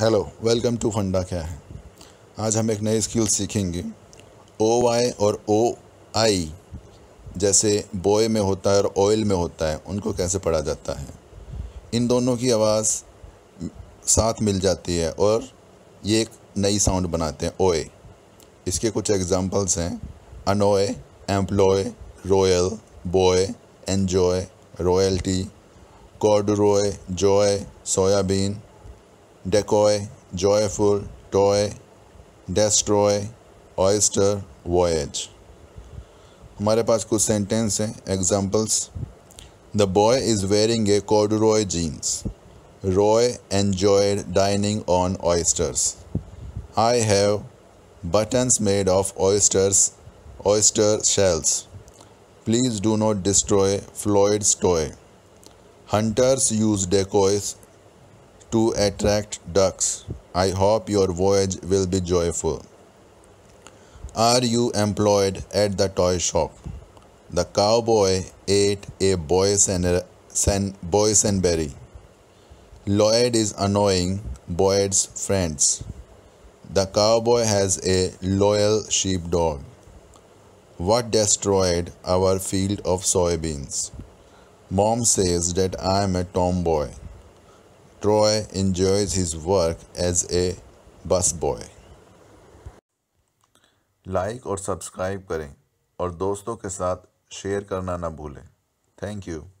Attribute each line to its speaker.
Speaker 1: Hello welcome to फंडा क्या है आज हम एक नए स्किल सीखेंगे ओ वाई और ओ आई जैसे बॉय में होता है और ऑयल में होता है उनको कैसे पढ़ा जाता है इन दोनों की आवाज़ साथ मिल जाती है और ये एक नई साउंड बनाते हैं ओए इसके कुछ एग्जांपल्स हैं annoy employ royal boy enjoy royalty Roy joy soyabean decoy, joyful, toy, destroy, oyster, voyage. हमारे पास कुछ सेंटेंस हैं examples the boy is wearing a corduroy jeans Roy enjoyed dining on oysters I have buttons made of oysters, oyster shells. Please do not destroy Floyd's toy. Hunters use decoys to attract ducks. I hope your voyage will be joyful. Are you employed at the toy shop? The cowboy ate a boysenberry. Lloyd is annoying Boyd's friends. The cowboy has a loyal sheepdog. What destroyed our field of soybeans? Mom says that I am a tomboy. Troy enjoys his work as a busboy. Like और subscribe करें और दोस्तों के साथ share करना ना भूलें thank you